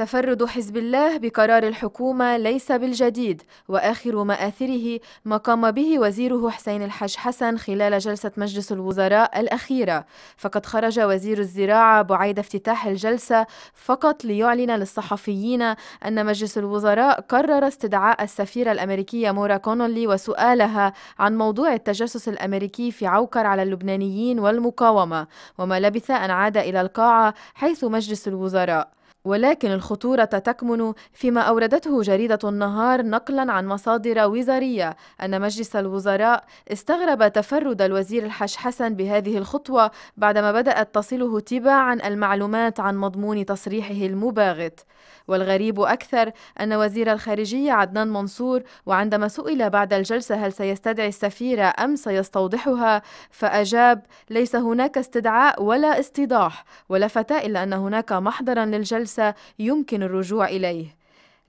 تفرد حزب الله بقرار الحكومة ليس بالجديد وآخر مآثره ما قام به وزيره حسين الحاج حسن خلال جلسة مجلس الوزراء الأخيرة فقد خرج وزير الزراعة بعيد افتتاح الجلسة فقط ليعلن للصحفيين أن مجلس الوزراء قرر استدعاء السفيرة الأمريكية مورا كونولي وسؤالها عن موضوع التجسس الأمريكي في عوكر على اللبنانيين والمقاومة وما لبث أن عاد إلى القاعة حيث مجلس الوزراء ولكن الخطورة تكمن فيما أوردته جريدة النهار نقلا عن مصادر وزارية أن مجلس الوزراء استغرب تفرد الوزير الحش حسن بهذه الخطوة بعدما بدأت تصله تباعا المعلومات عن مضمون تصريحه المباغت والغريب أكثر أن وزير الخارجية عدنان منصور وعندما سئل بعد الجلسة هل سيستدعي السفيرة أم سيستوضحها فأجاب ليس هناك استدعاء ولا استيضاح ولفت إلا أن هناك محضرا للجلسة فرصة يمكن الرجوع إليه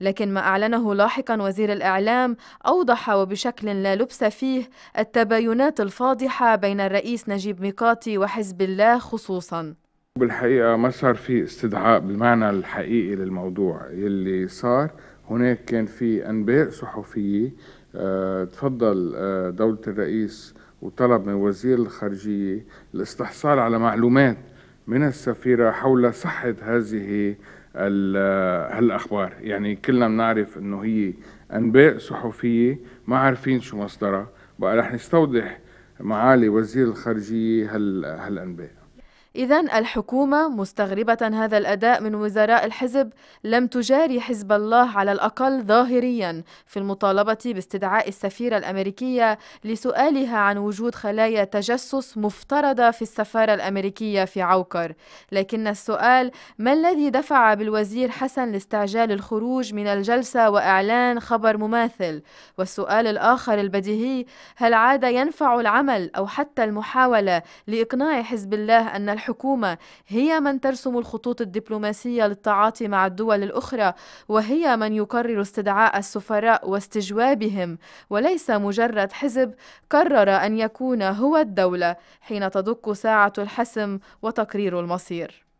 لكن ما أعلنه لاحقا وزير الإعلام أوضح وبشكل لا لبس فيه التباينات الفاضحة بين الرئيس نجيب ميقاتي وحزب الله خصوصاً بالحقيقة ما صار في استدعاء بالمعنى الحقيقي للموضوع يلي صار هناك كان في أنباء صحفية آه، تفضل آه، دولة الرئيس وطلب من وزير الخارجية الاستحصال على معلومات من السفيرة حول صحة هذه الأخبار يعني كلنا بنعرف أنه هي أنباء صحفية ما عارفين شو مصدرها بقى رح نستوضح معالي وزير الخارجية هالأنباء إذا الحكومة مستغربة هذا الأداء من وزراء الحزب لم تجاري حزب الله على الأقل ظاهريا في المطالبة باستدعاء السفيرة الأمريكية لسؤالها عن وجود خلايا تجسس مفترضة في السفارة الأمريكية في عوكر لكن السؤال ما الذي دفع بالوزير حسن لاستعجال الخروج من الجلسة وإعلان خبر مماثل والسؤال الآخر البديهي هل عاد ينفع العمل أو حتى المحاولة لإقناع حزب الله أن الحكومة هي من ترسم الخطوط الدبلوماسية للتعاطي مع الدول الأخرى وهي من يقرر استدعاء السفراء واستجوابهم وليس مجرد حزب قرر أن يكون هو الدولة حين تدق ساعة الحسم وتقرير المصير